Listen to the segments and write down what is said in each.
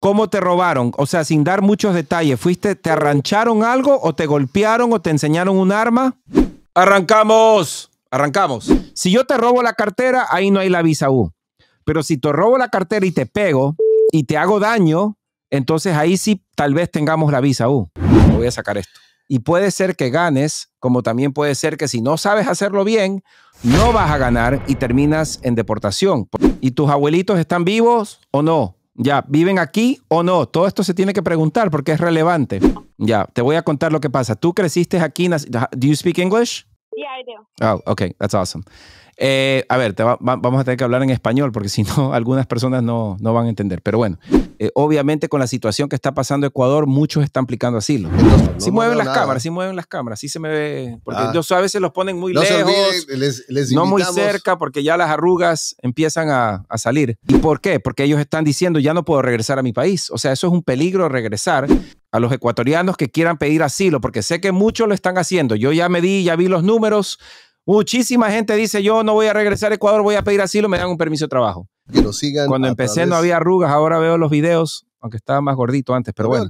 ¿Cómo te robaron? O sea, sin dar muchos detalles, ¿fuiste, te arrancharon algo o te golpearon o te enseñaron un arma? Arrancamos, arrancamos. Si yo te robo la cartera, ahí no hay la visa U. Pero si te robo la cartera y te pego y te hago daño, entonces ahí sí tal vez tengamos la visa U. voy a sacar esto. Y puede ser que ganes, como también puede ser que si no sabes hacerlo bien, no vas a ganar y terminas en deportación. ¿Y tus abuelitos están vivos o no? Ya, ¿viven aquí o no? Todo esto se tiene que preguntar porque es relevante. Ya, te voy a contar lo que pasa. Tú creciste aquí. Do you speak English? Yeah, I do. Oh, okay, that's awesome. Eh, a ver, te vamos a tener que hablar en español porque si no, algunas personas no, no van a entender. Pero bueno, eh, obviamente con la situación que está pasando Ecuador, muchos están aplicando asilo. si mueven las cámaras, si mueven las cámaras, si se me ve, porque ah. a veces los ponen muy lejos, no muy cerca, porque ya las arrugas empiezan a, a, salir. ¿Y por qué? Porque ellos están diciendo, ya no puedo regresar a mi país. O sea, eso es un peligro regresar a los ecuatorianos que quieran pedir asilo, porque sé que muchos lo están haciendo. Yo ya me di, ya vi los números, Muchísima gente dice, yo no voy a regresar a Ecuador, voy a pedir asilo, me dan un permiso de trabajo. Que lo sigan Cuando empecé no había arrugas, ahora veo los videos, aunque estaba más gordito antes, pero bueno.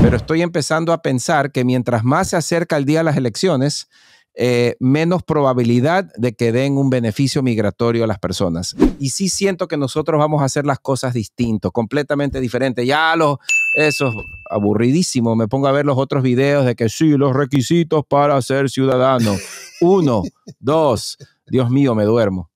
Pero estoy empezando a pensar que mientras más se acerca el día de las elecciones, eh, menos probabilidad de que den un beneficio migratorio a las personas. Y sí siento que nosotros vamos a hacer las cosas distinto, completamente diferente. Ya los, esos aburridísimo. Me pongo a ver los otros videos de que sí, los requisitos para ser ciudadano. Uno, dos. Dios mío, me duermo.